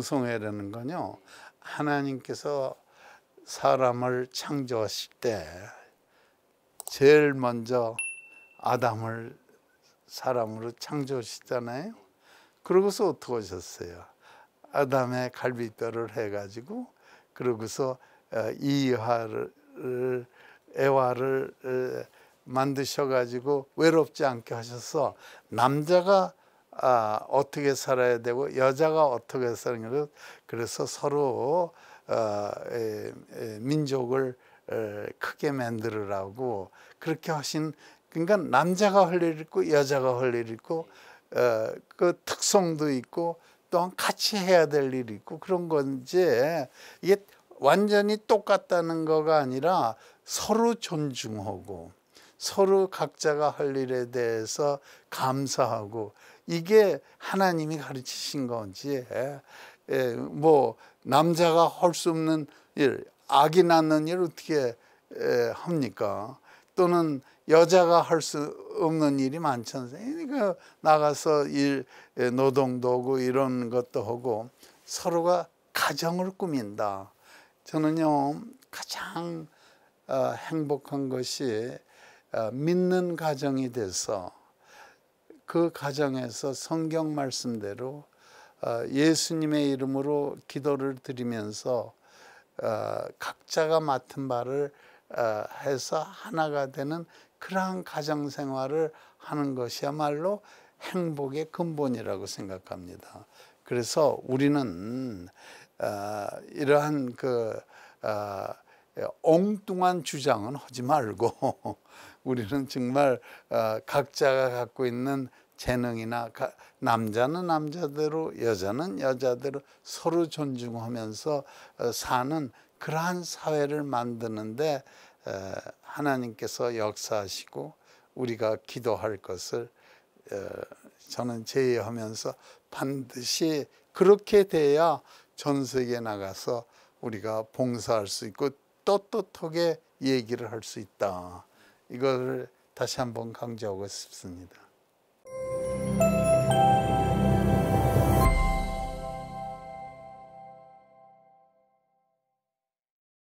칭송회라는 건요 하나님께서 사람을 창조하실 때 제일 먼저 아담을 사람으로 창조하시잖아요 그러고서 어떻게 하셨어요 아담의 갈비뼈를 해가지고 그러고서 어, 이화를 애화를 어, 만드셔가지고 외롭지 않게 하셔서 남자가 아, 어떻게 살아야 되고 여자가 어떻게 사는 걸 그래서 서로 어, 에, 에, 민족을 에, 크게 만들으라고 그렇게 하신 그러니까 남자가 할 일 있고 여자가 할 일 있고 어, 그 특성도 있고 또한 같이 해야 될 일이 있고 그런 건지 이게 완전히 똑같다는 거가 아니라 서로 존중하고 서로 각자가 할 일에 대해서 감사하고 이게 하나님이 가르치신 건지 예, 예, 뭐 남자가 할 수 없는 일 악이 낳는 일 어떻게 예, 합니까? 또는 여자가 할 수 없는 일이 많지 않습니까? 그러니까 나가서 일 노동도 하고 이런 것도 하고 서로가 가정을 꾸민다. 저는요 가장 어, 행복한 것이 어, 믿는 가정이 돼서 그 가정에서 성경 말씀대로 어, 예수님의 이름으로 기도를 드리면서 어, 각자가 맡은 바를 어, 해서 하나가 되는 그러한 가정 생활을 하는 것이야말로 행복의 근본이라고 생각합니다. 그래서 우리는 이러한 그 예, 엉뚱한 주장은 하지 말고 우리는 정말 어, 각자가 갖고 있는 재능이나 남자는 남자대로 여자는 여자대로 서로 존중하면서 어, 사는 그러한 사회를 만드는데 어, 하나님께서 역사하시고 우리가 기도할 것을 저는 제의하면서 반드시 그렇게 돼야 전 세계에 나가서 우리가 봉사할 수 있고 떳떳하게 얘기를 할 수 있다. 이걸 다시 한번 강조하고 싶습니다.